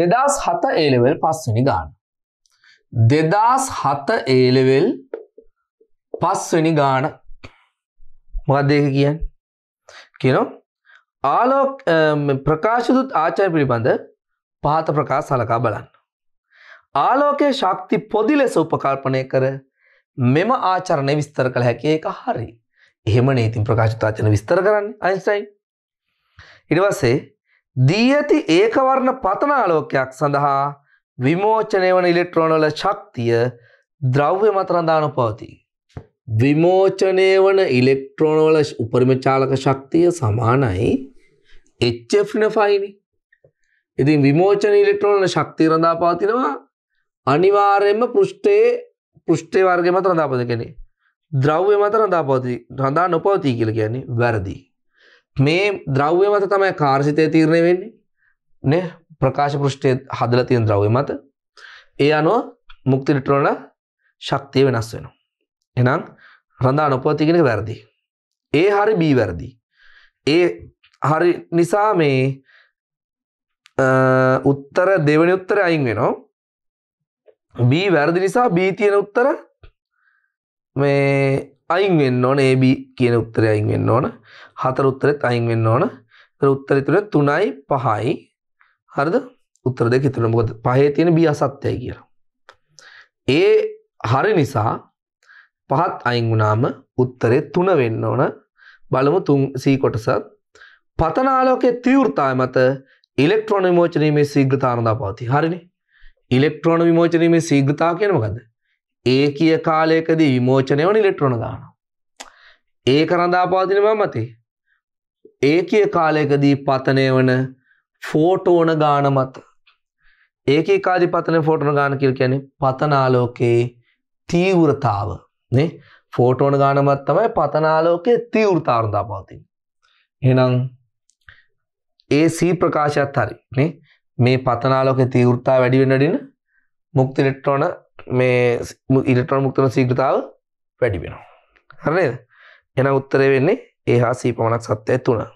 දෙදස් හත ඒලෙවල් පස්වනි ගාන. දෙදස් හත ඒලෙවල් පස්වනි ගාන මොකක්දක කියන් කියන ආලෝක් ප්‍රකාශදුත් ආචය පිළිබඳ පහත ප්‍රකා සලකා බලන්න. ආලෝකයේ ශක්ති පොදි ලෙස උපකල්පනය කර මෙම ආචරණය විස්තර කළ හැකි එක හරි එහෙම නේතින් ප්‍රකාශතාචන විස්තර කරන්න අයින්ස්ටයින් ඉඩවස්සේ දී ඇති ඒකවර්ණ පතනාලෝකයක් සඳහා විමෝචනය වන ඉලෙක්ට්‍රෝනවල ශක්තිය ද්‍රව්‍ය මතරඳානු පවති. විමෝචනය වන ඉලෙක්ට්‍රෝනවල උපරිමචාලක ශක්තිය සමානයි එච්චෆන ෆයිනි. ඉතින් විමෝචන ඉලෙක්ට්‍රෝනල ශක්තිය රඳා පාතිනවා අනිවාරයෙන්ම පෘෂ්ටයේ පෘෂ්ටේ වර්ග මත රඳාපද කෙනෙ. ද්‍රව්‍ය මත රඳාපවති රඳා නොපවතිී කියල කියන්නේ වැරදිී. මේ ද්‍රව්‍ය මත තමයි කාර්සිතය තීරණය වෙන්නේ නේ ප්‍රකාශ පෘෂ්ඨය හදලා තියෙන ද්‍රව්‍ය මත ඒ අනුව මුක්ති ඉලෙක්ට්‍රෝන ශක්තිය වෙනස් වෙනවා එහෙනම් රඳා නොපවතී කියන එක වැරදි ඒ හරි B වැරදි ඒ හරි නිසා මේ උත්තර දෙවෙනි උත්තරය අයින් වෙනවා B වැරදි නිසා B තියෙන උත්තර මේ අයින් වෙන්න ඕන AB කියන උත්තරය අයින් වෙන්න ඕන. හතර උත්තරෙත් අයින් වෙන්න ඕන. ඒතර උත්තරය තුනේ 3යි 5යි. හරිද? උත්තර දෙක ඉතුරු. මොකද 5ේ තියෙන B අසත්‍යයි කියලා. ඒ හරි නිසා පහත් අයින් වුණාම උත්තරේ 3 වෙන්න ඕන. බලමු 3C කොටස. පතන ආලෝකයේ තීව්‍රතාවය මත ඉලෙක්ට්‍රෝන විමෝචනීමේ ශීඝ්‍රතාව අනුව පවතී. හරිනේ. ඉලෙක්ට්‍රෝන විමෝචනීමේ ශීඝ්‍රතාව කියන්නේ මොකද්ද? ඒකීය කාලයකදී විමෝචනය වන ඉලෙක්ට්‍රෝන දානවා. ඒක රඳාපාතින මතේ. ඒකීය කාලයකදී පතනය වන ෆෝටෝන ගාන මත. ඒකී කාදි පතන ෆෝටෝන ගාන කියල කියන්නේ පතනාලෝකයේ තීවෘතාව නේ ෆෝටෝන ගානමත් තමයි පතනාලෝකයේ තීවෘතාරඳා පවතින්. එහෙනම් ඒ සී ප්‍රකාශයත් හරි නේ මේ පතනාලෝකයේ තීවෘතාව වැඩි වෙන්න වැඩින මුක්ති ඉලෙක්ට්‍රෝන මේ ඉලෙක්ට්‍රෝන මුක්තන සීග්‍රතාව වැඩි වෙනවා හරනේද එන උත්තරය වෙන්නේ ඒ හා සීපමණක් සත්‍යය තුනා